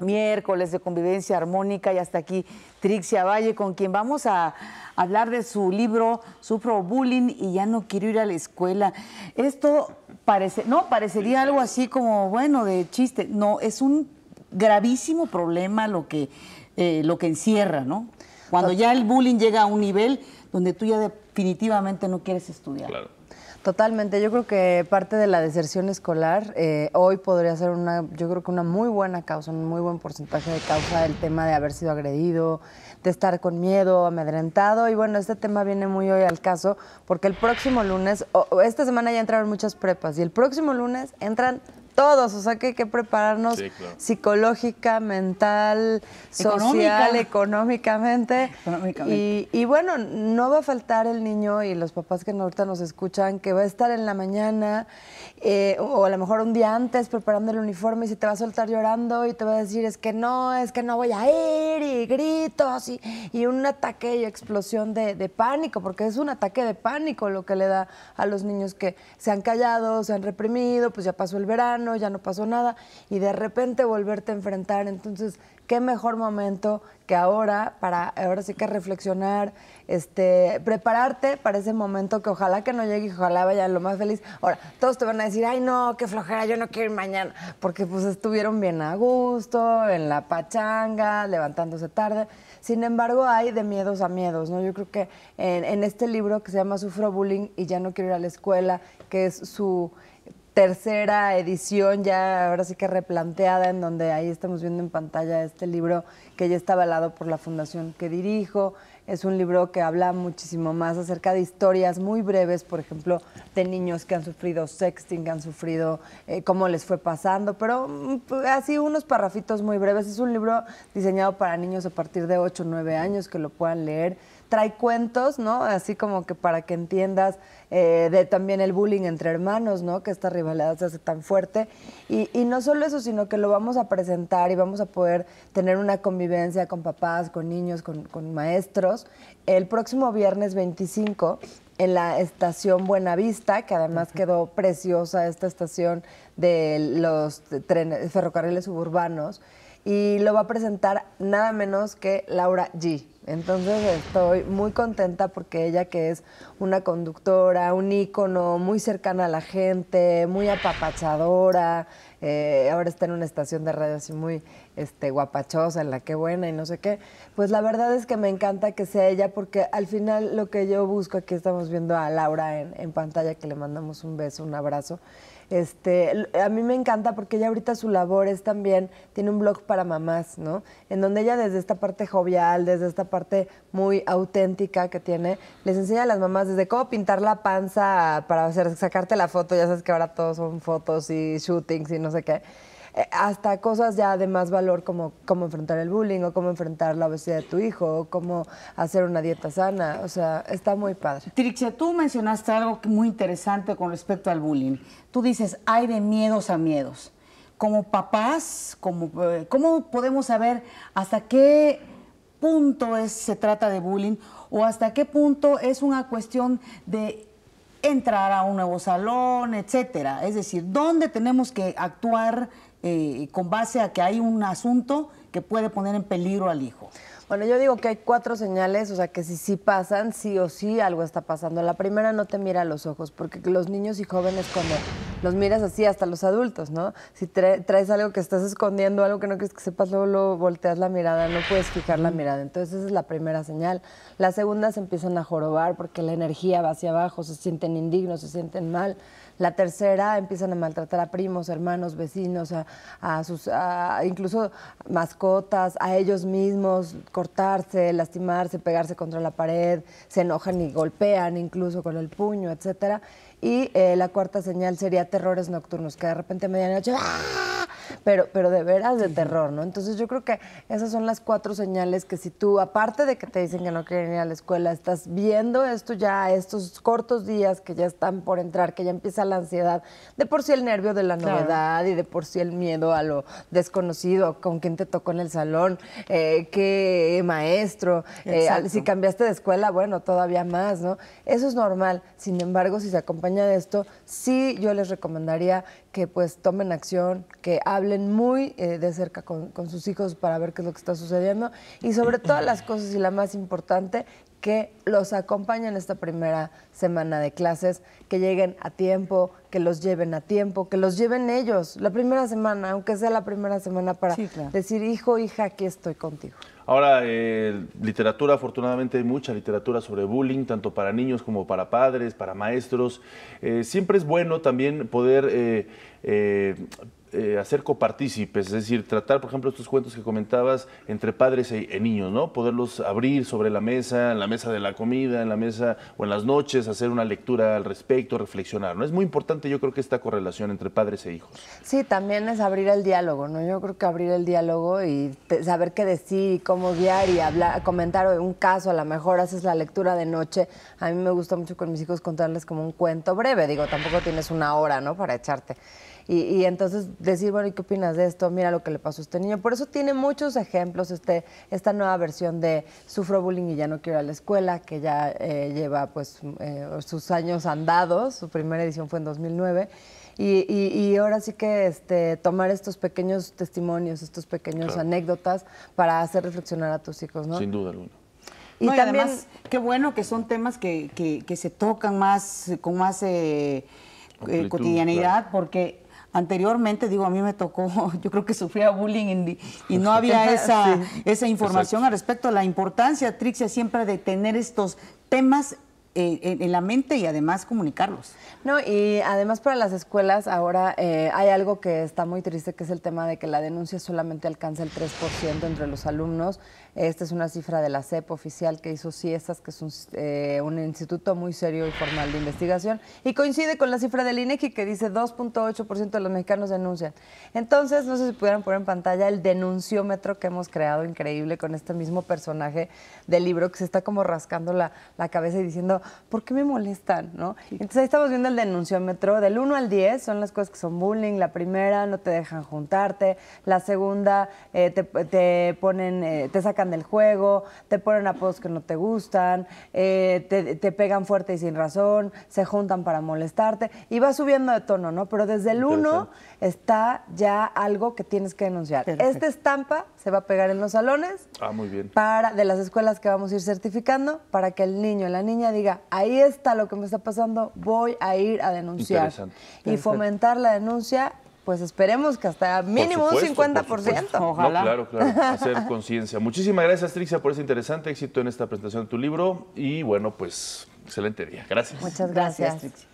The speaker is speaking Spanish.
miércoles de convivencia armónica y hasta aquí Trixia Valle, con quien vamos a hablar de su libro Sufro bullying y ya no quiero ir a la escuela. Esto parece, no, parecería algo así como, bueno, de chiste. No, es un gravísimo problema lo que, eh, lo que encierra, ¿no? Cuando ya el bullying llega a un nivel donde tú ya definitivamente no quieres estudiar. Totalmente, yo creo que parte de la deserción escolar eh, hoy podría ser una, yo creo que una muy buena causa, un muy buen porcentaje de causa el tema de haber sido agredido, de estar con miedo, amedrentado y bueno, este tema viene muy hoy al caso porque el próximo lunes, esta semana ya entraron muchas prepas y el próximo lunes entran todos, o sea que hay que prepararnos psicológica, mental, social, económicamente. Y, bueno, no va a faltar el niño y los papás que ahorita nos escuchan, que va a estar en la mañana eh, o a lo mejor un día antes preparando el uniforme y se te va a soltar llorando y te va a decir es que no, es que no voy a ir y gritos y, un ataque y explosión de pánico, porque es un ataque de pánico lo que le da a los niños que se han callado, se han reprimido, pues ya pasó el verano ya no pasó nada, y de repente volverte a enfrentar. Entonces, qué mejor momento que ahora para ahora sí que reflexionar, este, prepararte para ese momento que ojalá que no llegue y ojalá vaya lo más feliz. Ahora, todos te van a decir, ay no, qué flojera, yo no quiero ir mañana, porque pues estuvieron bien a gusto, en la pachanga, levantándose tarde. Sin embargo, hay de miedos a miedos, ¿no? Yo creo que en, en este libro que se llama Sufro Bullying y ya no quiero ir a la escuela, que es su tercera edición ya ahora sí que replanteada, en donde ahí estamos viendo en pantalla este libro que ya está avalado por la fundación que dirijo. Es un libro que habla muchísimo más acerca de historias muy breves, por ejemplo, de niños que han sufrido sexting, que han sufrido eh, cómo les fue pasando, pero mm, así unos parrafitos muy breves. Es un libro diseñado para niños a partir de 8 o 9 años que lo puedan leer trae cuentos, ¿no? Así como que para que entiendas eh, de también el bullying entre hermanos, ¿no? Que esta rivalidad se hace tan fuerte. Y, no solo eso, sino que lo vamos a presentar y vamos a poder tener una convivencia con papás, con niños, con, maestros. El próximo viernes 25 en la estación Buenavista, que además quedó preciosa esta estación de los trenes, ferrocarriles suburbanos, y lo va a presentar nada menos que Laura G. Entonces estoy muy contenta porque ella que es una conductora, un ícono, muy cercana a la gente, muy apapachadora, eh, ahora está en una estación de radio así muy este, guapachosa, en la que buena y no sé qué. Pues la verdad es que me encanta que sea ella porque al final lo que yo busco, aquí estamos viendo a Laura en, pantalla, que le mandamos un beso, un abrazo. Este, a mí me encanta porque ella ahorita su labor es también, tiene un blog para mamás, ¿no? En donde ella desde esta parte jovial, desde esta parte muy auténtica que tiene, les enseña a las mamás desde cómo pintar la panza para hacer, sacarte la foto, ya sabes que ahora todos son fotos y shootings y no sé qué eh, hasta cosas ya de más valor como cómo enfrentar el bullying o cómo enfrentar la obesidad de tu hijo o cómo hacer una dieta sana. O sea, está muy padre. Trixia, tú mencionaste algo muy interesante con respecto al bullying. Tú dices, hay de miedos a miedos. Como papás, como, eh, ¿cómo podemos saber hasta qué punto es, se trata de bullying o hasta qué punto es una cuestión de entrar a un nuevo salón, etcétera. Es decir, ¿dónde tenemos que actuar eh, con base a que hay un asunto que puede poner en peligro al hijo. Bueno, yo digo que hay cuatro señales, o sea, que si sí pasan, sí o sí algo está pasando. La primera, no te mira a los ojos, porque los niños y jóvenes cuando los miras así, hasta los adultos, ¿no? Si traes algo que estás escondiendo, algo que no quieres que sepas, luego, lo volteas la mirada, no puedes fijar la mirada. Entonces, esa es la primera señal. La segunda, se empiezan a jorobar porque la energía va hacia abajo, se sienten indignos, se sienten mal. La tercera, empiezan a maltratar a primos, hermanos, vecinos, a, sus, incluso mascotas, a ellos mismos, cortarse, lastimarse, pegarse contra la pared, se enojan y golpean incluso con el puño, etcétera. Y eh, la cuarta señal sería terrores nocturnos, que de repente a medianoche ¡ah! pero, pero de veras de terror, ¿no? Entonces yo creo que esas son las cuatro señales que si tú, aparte de que te dicen que no quieren ir a la escuela, estás viendo esto ya, estos cortos días que ya están por entrar, que ya empieza la ansiedad, de por sí el nervio de la novedad y de por sí el miedo a lo desconocido, con quién te tocó en el salón, eh, qué maestro, eh, si cambiaste de escuela, bueno, todavía más, ¿no? Eso es normal. Sin embargo, si se acompaña de esto, sí yo les recomendaría que pues tomen acción, que hablen muy eh, de cerca con, sus hijos para ver qué es lo que está sucediendo y sobre todas las cosas y la más importante, que los acompañen esta primera semana de clases, que lleguen a tiempo, que los lleven a tiempo, que los lleven ellos la primera semana, aunque sea la primera semana para decir, hijo, hija, aquí estoy contigo. Ahora, eh, literatura, afortunadamente hay mucha literatura sobre bullying, tanto para niños como para padres, para maestros. Eh, siempre es bueno también poder eh, hacer copartícipes, es decir, tratar, por ejemplo, estos cuentos que comentabas entre padres e, e, niños, ¿no? Poderlos abrir sobre la mesa, en la mesa de la comida, en la mesa o en las noches, hacer una lectura al respecto, reflexionar, ¿no? Es muy importante, yo creo que esta correlación entre padres e hijos. Sí, también es abrir el diálogo, ¿no? Yo creo que abrir el diálogo y saber qué decir y cómo guiar y hablar, comentar un caso, a lo mejor haces la lectura de noche. A mí me gusta mucho con mis hijos contarles como un cuento breve, digo, tampoco tienes una hora, ¿no? Para echarte. Y, y, entonces decir, bueno, ¿y qué opinas de esto? Mira lo que le pasó a este niño. Por eso tiene muchos ejemplos este, esta nueva versión de sufro bullying y ya no quiero ir a la escuela, que ya eh, lleva pues mm, eh, sus años andados, su primera edición fue en 2009. Y, ahora sí que este, tomar estos pequeños testimonios, estos pequeños anécdotas para hacer reflexionar a tus hijos, ¿no? Sin duda alguna. Y, también... además, qué bueno que son temas que, se tocan más, con más eh, cotidianidad, porque anteriormente, digo, a mí me tocó, yo creo que sufría bullying y, no había esa, esa información al respecto, la importancia, Trixia, siempre de tener estos temas en, la mente y además comunicarlos. No, y además para las escuelas ahora eh, hay algo que está muy triste, que es el tema de que la denuncia solamente alcanza el 3% entre los alumnos. Esta es una cifra de la CEP oficial que hizo CIESAS, que es eh, un, instituto muy serio y formal de investigación, y coincide con la cifra del INEGI que dice 2.8% de los mexicanos denuncian. Entonces, no sé si pudieran poner en pantalla el denunciómetro que hemos creado increíble con este mismo personaje del libro que se está como rascando la cabeza y diciendo, ¿por qué me molestan? ¿No? Entonces ahí estamos viendo el denunciómetro. Del 1 al 10 son las cosas que son bullying. La primera, no te dejan juntarte. La segunda, eh, te, ponen, eh, te sacan del juego, te ponen apodos que no te gustan, eh, te, pegan fuerte y sin razón, se juntan para molestarte. Y va subiendo de tono, ¿no? Pero desde el 1 está ya algo que tienes que denunciar. Esta estampa se va a pegar en los salones. Ah, para, de las escuelas que vamos a ir certificando para que el niño o la niña diga, ahí está lo que me está pasando, voy a ir a denunciar. Y fomentar la denuncia pues esperemos que hasta mínimo un 50%. Ojalá. claro, claro, hacer conciencia. Muchísimas gracias, Trixia, por ese interesante éxito en esta presentación de tu libro y bueno, pues excelente día. Gracias. Muchas gracias, gracias Trixia.